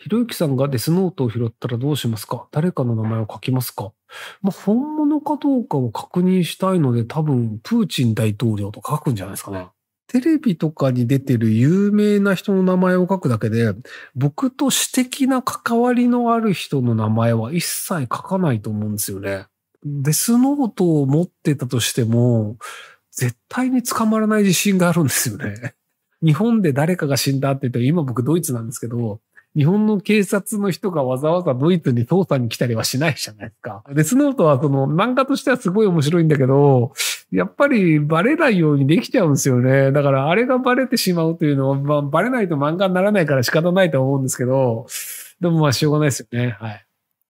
ひろゆきさんがデスノートを拾ったらどうしますか誰かの名前を書きますかまあ、本物かどうかを確認したいので、多分、プーチン大統領とか書くんじゃないですかね。テレビとかに出てる有名な人の名前を書くだけで、僕と私的な関わりのある人の名前は一切書かないと思うんですよね。デスノートを持ってたとしても、絶対に捕まらない自信があるんですよね。日本で誰かが死んだって言って、今僕ドイツなんですけど、日本の警察の人がわざわざドイツに捜査に来たりはしないじゃないですか。で、スノートはその漫画としてはすごい面白いんだけど、やっぱりバレないようにできちゃうんですよね。だからあれがバレてしまうというのは、まあ、バレないと漫画にならないから仕方ないと思うんですけど、でもまあしょうがないですよね。はい。